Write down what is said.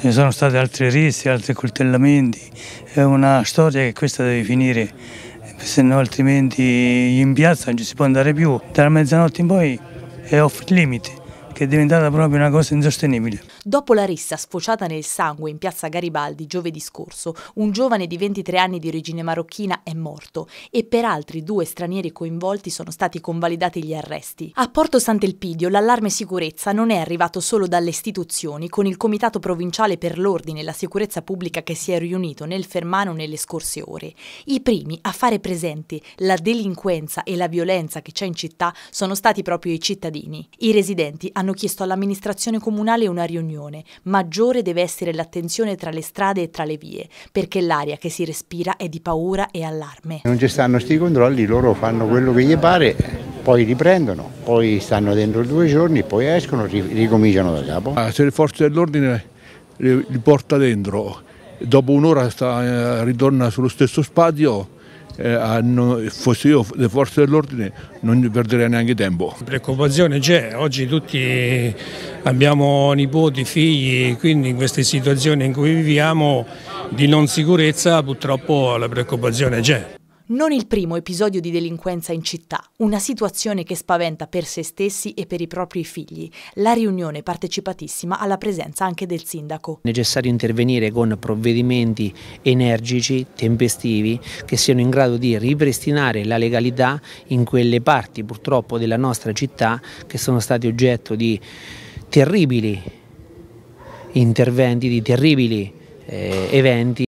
Ci sono stati altri risse, altri coltellamenti, è una storia che questa deve finire, se no altrimenti in piazza non ci si può andare più. Dalla mezzanotte in poi è off limite che è diventata proprio una cosa insostenibile. Dopo la rissa sfociata nel sangue in piazza Garibaldi giovedì scorso, un giovane di 23 anni di origine marocchina è morto e per altri due stranieri coinvolti sono stati convalidati gli arresti. A Porto Sant'Elpidio l'allarme sicurezza non è arrivato solo dalle istituzioni, con il Comitato Provinciale per l'Ordine e la Sicurezza Pubblica che si è riunito nel Fermano nelle scorse ore. I primi a fare presente la delinquenza e la violenza che c'è in città sono stati proprio i cittadini. I residenti hanno hanno chiesto all'amministrazione comunale una riunione. Maggiore deve essere l'attenzione tra le strade e tra le vie, perché l'aria che si respira è di paura e allarme. Non ci stanno questi controlli, loro fanno quello che gli pare, poi riprendono, poi stanno dentro due giorni, poi escono, ricominciano da capo. Ah, se le forze dell'ordine li porta dentro, dopo un'ora eh, ritorna sullo stesso spazio, eh, hanno, fossi io le forze dell'ordine non perderei neanche tempo. Preoccupazione c'è, oggi tutti abbiamo nipoti, figli, quindi in queste situazioni in cui viviamo di non sicurezza purtroppo la preoccupazione c'è. Non il primo episodio di delinquenza in città, una situazione che spaventa per se stessi e per i propri figli. La riunione partecipatissima alla presenza anche del sindaco. È necessario intervenire con provvedimenti energici, tempestivi, che siano in grado di ripristinare la legalità in quelle parti purtroppo della nostra città che sono state oggetto di terribili interventi, di terribili eh, eventi.